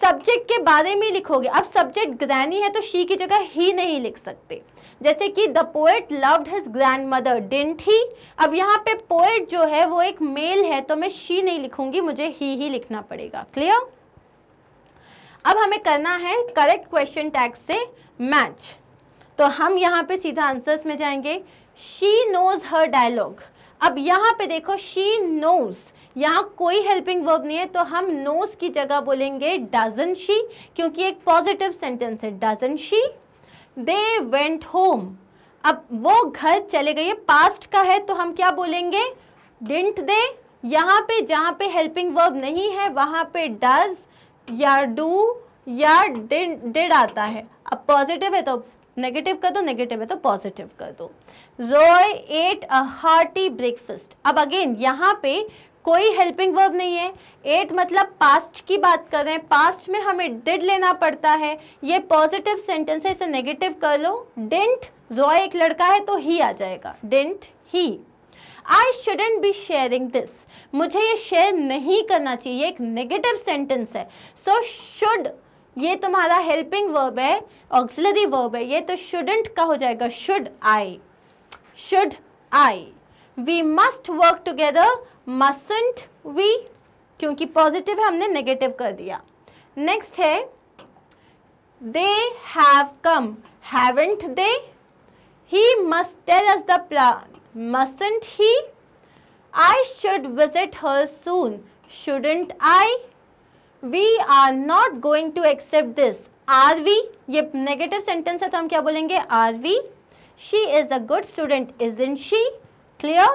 subject के बारे में लिखोगे अब सब्जेक्ट ग्रैनी है तो शी की जगह ही नहीं लिख सकते जैसे कि the poet loved his grand grandmother didn't he अब यहाँ पे पोएट जो है वो एक मेल है तो मैं शी नहीं लिखूंगी मुझे ही ही लिखना पड़ेगा क्लियर अब हमें करना है करेक्ट क्वेश्चन टैग से मैच तो हम यहाँ पे सीधा आंसर्स में जाएंगे शी नोज़ हर डायलॉग अब यहाँ पे देखो शी नोज यहाँ कोई हेल्पिंग वर्ब नहीं है तो हम नोज की जगह बोलेंगे डजन शी क्योंकि एक पॉजिटिव सेंटेंस है doesn't she they went home अब वो घर चले गए पास्ट का है तो हम क्या बोलेंगे डिंट दे यहाँ पे जहाँ पे हेल्पिंग वर्ब नहीं है वहाँ पे डज या डू या डिड आता है अब पॉजिटिव है तो नेगेटिव कर दो नेगेटिव है तो पॉजिटिव कर दो Roy ate a hearty breakfast अब अगेन यहाँ पे कोई हेल्पिंग वर्ब नहीं है एट मतलब पास्ट की बात कर रहे हैं पास्ट में हमें डिड लेना पड़ता है ये पॉजिटिव सेंटेंस है इसे नेगेटिव कर लो डेंट रॉय एक लड़का है तो ही आ जाएगा didn't he I shouldn't be sharing this मुझे ये शेयर नहीं करना चाहिए एक नेगेटिव सेंटेंस है सो so, शुड ये तुम्हारा हेल्पिंग वर्ब है ऑक्सिलरी वर्ब है ये तो शुडेंट का हो जाएगा should I should I we must work together mustn't we क्योंकि पॉजिटिव है हमने नेगेटिव कर दिया नेक्स्ट है they have come haven't they he must tell us the plan Mustn't he? I should visit her soon, shouldn't I? We are not going to accept this. Are we? ये negative sentence है तो हम क्या बोलेंगे Are we? She is a good student, isn't she? Clear?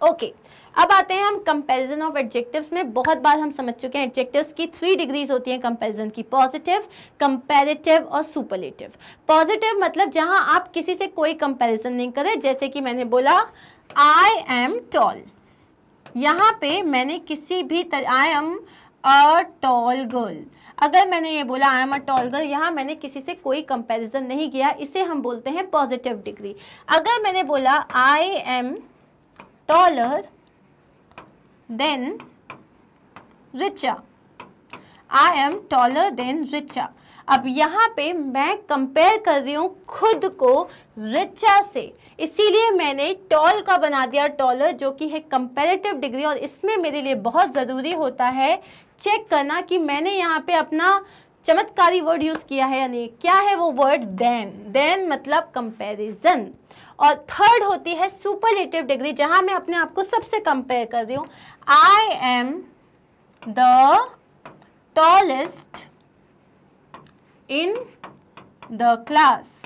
Okay. अब आते हैं हम कंपेरिजन ऑफ एडजेक्टिव में बहुत बार हम समझ चुके हैं एडजेक्टिव की थ्री डिग्रीज होती हैं कंपेरिजन की पॉजिटिव कंपेरेटिव और सुपरलेटिव पॉजिटिव मतलब जहां आप किसी से कोई कंपेरिजन नहीं करें जैसे कि मैंने बोला आई एम टॉल यहाँ पे मैंने किसी भी I am a tall girl अगर मैंने ये बोला I am a tall girl यहाँ मैंने किसी से कोई कंपेरिजन नहीं किया इसे हम बोलते हैं पॉजिटिव डिग्री अगर मैंने बोला I am taller than Richa I am taller than Richa अब यहाँ पे मैं कंपेयर कर रही हूँ खुद को रिचा से इसीलिए मैंने टॉल का बना दिया टॉलर जो कि है कंपेरेटिव डिग्री और इसमें मेरे लिए बहुत ज़रूरी होता है चेक करना कि मैंने यहाँ पे अपना चमत्कारी वर्ड यूज़ किया है यानी क्या है वो वर्ड देन देन मतलब कंपेरिजन और थर्ड होती है सुपरलेटिव डिग्री जहां मैं अपने आप को सबसे कंपेयर कर रही हूं I am the tallest in the class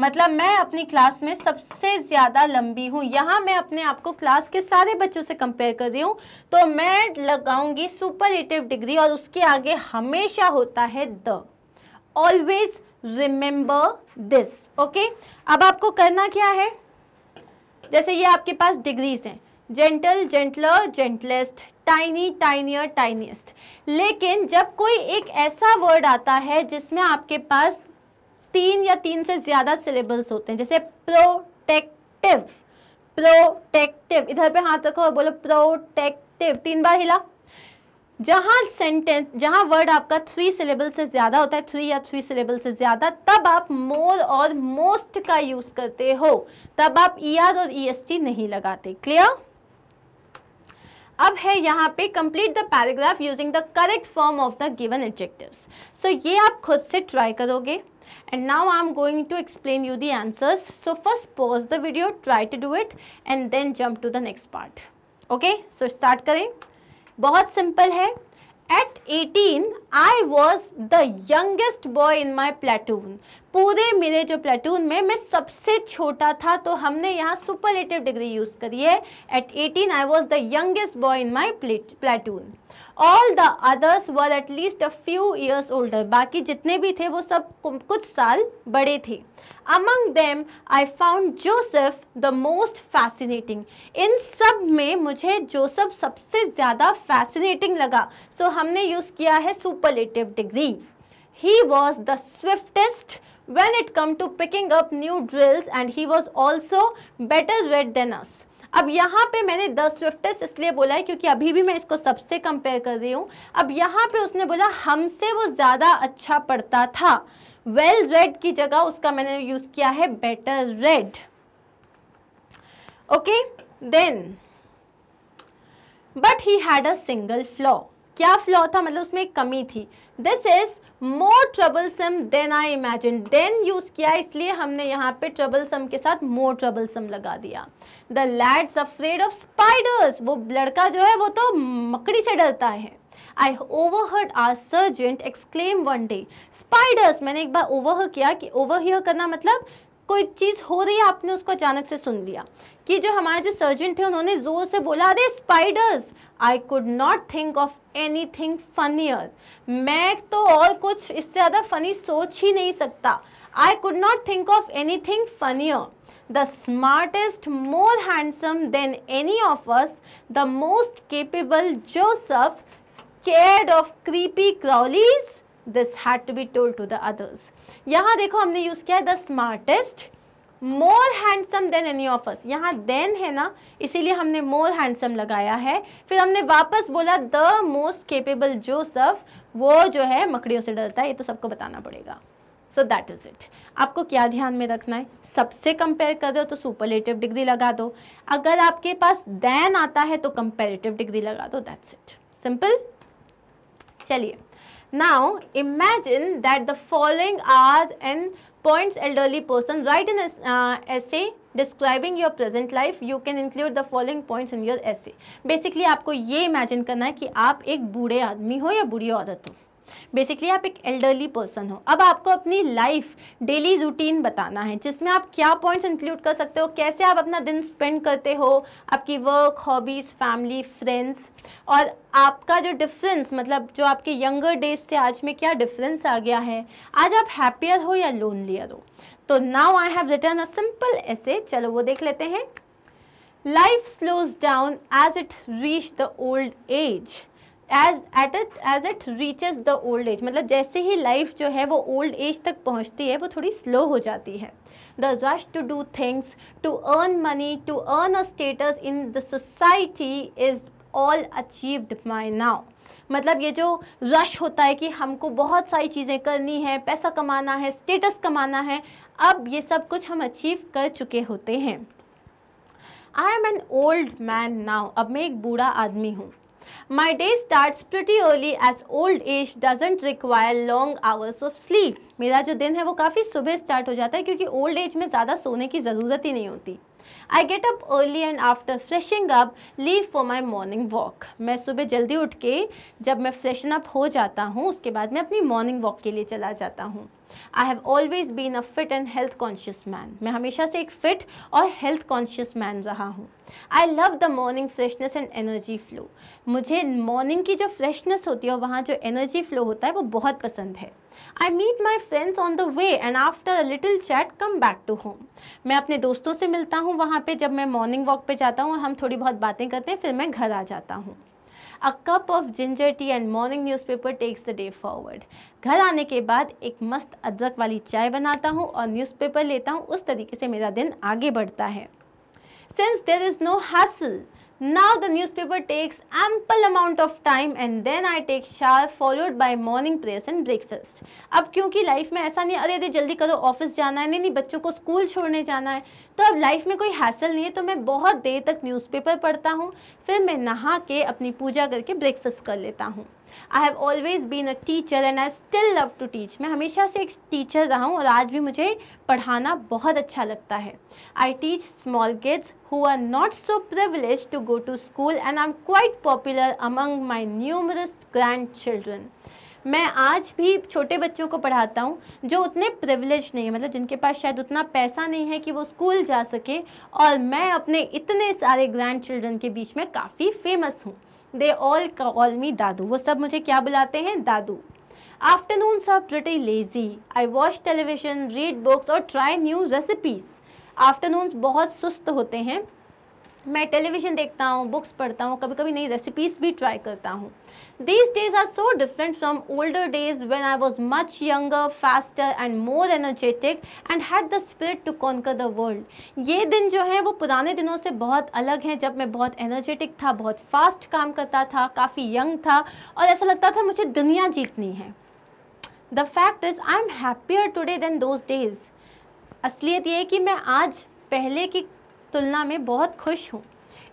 मतलब मैं अपनी क्लास में सबसे ज़्यादा लंबी हूँ यहाँ मैं अपने आप को क्लास के सारे बच्चों से कंपेयर कर रही हूँ तो मैं लगाऊंगी सुपरलेटिव डिग्री और उसके आगे हमेशा होता है the always remember this okay अब आपको करना क्या है जैसे ये आपके पास डिग्रीज हैं gentle gentler gentlest tiny tinier tiniest लेकिन जब कोई एक ऐसा वर्ड आता है जिसमें आपके पास तीन या तीन से ज़्यादा सिलेबल्स होते हैं जैसे प्रोटेक्टिव प्रोटेक्टिव इधर पे हाथ रखो और बोलो प्रोटेक्टिव तीन बार हिला जहाँ सेंटेंस जहाँ वर्ड आपका थ्री सिलेबल से ज़्यादा होता है थ्री या थ्री सिलेबल से ज़्यादा तब आप मोर और मोस्ट का यूज़ करते हो तब आप ई ER और ई नहीं लगाते क्लियर अब है यहाँ पे complete the paragraph using the correct form of the given adjectives so ये आप खुद से ट्राई करोगे and now I am going to explain you the answers so first pause the video try to do it and then jump to the next part okay so start करें बहुत simple है at 18 I was the youngest boy in my platoon पूरे मेरे जो platoon में मैं सबसे छोटा था तो हमने यहाँ सुपरलेटिव डिग्री यूज़ करी है at eighteen I was the youngest boy in my platoon all the others were at least a few years older बाकी जितने भी थे वो सब कुछ साल बड़े थे among them I found Joseph the most fascinating इन सब में मुझे जोसेफ सबसे ज़्यादा फैसिनेटिंग लगा सो so, हमने यूज़ किया है super superlative degree. He was the swiftest when it come to picking up new drills and he was also better read than us. अब यहाँ पे मैंने द स्विफ्टेस्ट इसलिए बोला है क्योंकि अभी भी मैं इसको सबसे कंपेयर कर रही हूँ अब यहाँ पे उसने बोला हमसे वो ज़्यादा अच्छा पढ़ता था वेल well रेड की जगह उसका मैंने यूज़ किया है better read okay then but he had a single flaw क्या फ्लॉ था मतलब उसमें कमी थी this is more troublesome than I imagine than use किया इसलिए हमने यहाँ पे ट्रबलसम के साथ मोर ट्रबलसम लगा दिया the lads afraid of spiders वो लड़का जो है वो तो मकड़ी से डरता है I overheard our sergeant exclaim one day spiders मैंने एक बार ओवर किया कि ओवरहियर करना मतलब कोई चीज़ हो रही है आपने उसको अचानक से सुन लिया कि जो हमारे जो सर्जन थे उन्होंने ज़ोर से बोला अरे spiders I could not think of anything funnier मैं तो और कुछ इससे ज़्यादा फनी सोच ही नहीं सकता I could not think of anything funnier the smartest more handsome than any of us the most capable Joseph scared of creepy crawlies this had to be told to the others यहाँ देखो हमने use किया है the smartest more handsome than any of us यहाँ than है ना इसीलिए हमने मोर हैंडसम लगाया है फिर हमने वापस बोला द मोस्ट केपेबल सफ वो जो है मकड़ियों से डरता है ये तो सबको बताना पड़ेगा सो दैट इज़ इट आपको क्या ध्यान में रखना है सबसे कंपेयर कर रहे हो तो सुपरलेटिव डिग्री लगा दो अगर आपके पास दैन आता है तो कंपेरेटिव डिग्री लगा दो दैट्स इट सिंपल चलिए Now imagine that the following are and points elderly person. Write an uh, essay describing your present life you can include the following points in your essay basically आपको ये imagine करना है कि आप एक बूढ़े आदमी हो या बूढ़ी औरत हो बेसिकली आप एक एल्डरली पर्सन हो अब आपको अपनी लाइफ डेली रूटीन बताना है जिसमें आप क्या पॉइंट्स इंक्लूड कर सकते हो कैसे आप अपना दिन स्पेंड करते हो आपकी वर्क हॉबीज़ फैमिली फ्रेंड्स और आपका जो डिफरेंस मतलब जो आपके यंगर डेज से आज में क्या डिफरेंस आ गया है आज आप हैप्पियर हो या लोनलियर हो तो now I have written a simple essay चलो वो देख लेते हैं life slows down as it reach the old age as at it as it reaches the old age मतलब जैसे ही लाइफ जो है वो ओल्ड एज तक पहुँचती है वो थोड़ी स्लो हो जाती है the rush to do things to earn money to earn a status in the society is all achieved my now मतलब ये जो रश होता है कि हमको बहुत सारी चीज़ें करनी है पैसा कमाना है स्टेटस कमाना है अब ये सब कुछ हम अचीव कर चुके होते हैं I am an old man now अब मैं एक बूढ़ा आदमी हूँ My day starts pretty early as old age doesn't require long hours of sleep. मेरा जो दिन है वो काफ़ी सुबह स्टार्ट हो जाता है क्योंकि ओल्ड एज में ज़्यादा सोने की ज़रूरत ही नहीं होती I get up early and after freshing up leave for my morning walk मैं सुबह जल्दी उठ के जब मैं फ्रेशन अप हो जाता हूँ उसके बाद मैं अपनी मॉर्निंग वॉक के लिए चला जाता हूँ I have always been a fit and health conscious man मैं हमेशा से एक फिट और हेल्थ कॉन्शियस मैन रहा हूँ I love the morning freshness and energy flow मुझे मॉर्निंग की जो फ्रेशनेस होती है और वहाँ जो एनर्जी फ्लो होता है वो बहुत पसंद है I meet my friends on the way and after a little chat come back to home मैं अपने दोस्तों से मिलता हूँ वहाँ पर जब मैं मॉर्निंग वॉक पर जाता हूँ हम थोड़ी बहुत बातें करते हैं फिर मैं घर आ जाता हूँ a cup of ginger tea and morning newspaper takes the day forward घर आने के बाद एक मस्त अदरक वाली चाय बनाता हूँ और न्यूज़पेपर लेता हूँ उस तरीके से मेरा दिन आगे बढ़ता है since there is no hassle Now the newspaper takes ample amount of time and then I take shower followed by morning prayers and breakfast अब क्योंकि लाइफ में ऐसा नहीं अरे अरे जल्दी करो ऑफिस जाना है नहीं नहीं बच्चों को स्कूल छोड़ने जाना है तो अब लाइफ में कोई हासिल नहीं है तो मैं बहुत देर तक न्यूज़पेपर पढ़ता हूँ फिर मैं नहा के अपनी पूजा करके ब्रेकफास्ट कर लेता हूँ I have always been a teacher and I still love to teach मैं हमेशा से एक टीचर रहा हूँ और आज भी मुझे पढ़ाना बहुत अच्छा लगता है I teach small kids not so privilege to go to school and I am quite popular among my numerous grandchildren मैं आज भी छोटे बच्चों को पढ़ाता हूँ जो उतने प्रिवलेज नहीं है मतलब जिनके पास शायद उतना पैसा नहीं है कि वो स्कूल जा सके और मैं अपने इतने सारे ग्रैंड चिल्ड्रन के बीच में काफ़ी फेमस हूँ दे ऑल कॉल मी दादू वो सब मुझे क्या बुलाते हैं दादू afternoons are pretty lazy I watch television read books और ट्राई न्यू रेसिपीज आफ्टरनून बहुत सुस्त होते हैं मैं टेलीविज़न देखता हूँ बुक्स पढ़ता हूँ कभी कभी नई रेसिपीज़ भी ट्राई करता हूँ These days are so different from older days when I was much younger, faster and more energetic and had the spirit to conquer the world. ये दिन जो है वो पुराने दिनों से बहुत अलग हैं जब मैं बहुत एनर्जेटिक था बहुत फास्ट काम करता था काफ़ी यंग था और ऐसा लगता था मुझे दुनिया जीतनी है the fact is I am happier today than those days असलियत ये है कि मैं आज पहले की तुलना में बहुत खुश हूँ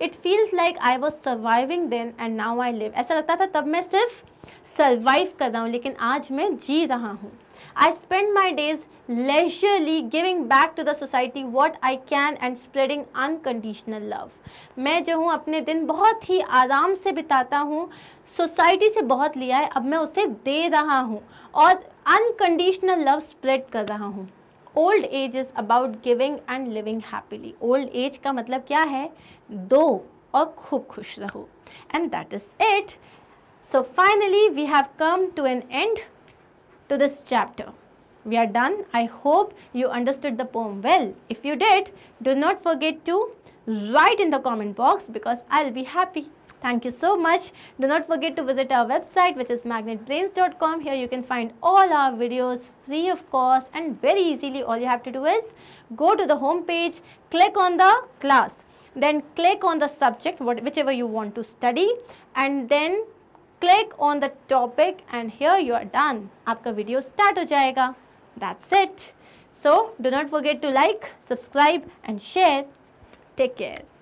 it feels like I was surviving then and now I live ऐसा लगता था तब मैं सिर्फ सर्वाइव कर रहा हूँ लेकिन आज मैं जी रहा हूँ I spend my days leisurely giving back to the society what I can and spreading unconditional love मैं जो हूँ अपने दिन बहुत ही आराम से बिताता हूँ सोसाइटी से बहुत लिया है अब मैं उसे दे रहा हूँ और अनकंडीशनल लव स्प्रेड कर रहा हूँ Old age is about giving and living happily. Old age का मतलब क्या है दो और खूब खुश रहो and that is it so finally we have come to an to this chapter. We are done. I hope you understood the poem well. If you did, do not forget to write in the comment box because I'll be happy. Thank you so much. Do not forget to visit our website which is magnetbrains.com. Here you can find all our videos free of cost and very easily all you have to do is go to the home page, click on the class, then click on the subject whichever you want to study and then click on the topic and here you are done. Aapka video start ho jayega. That's it. So do not forget to like, subscribe and share. Take care.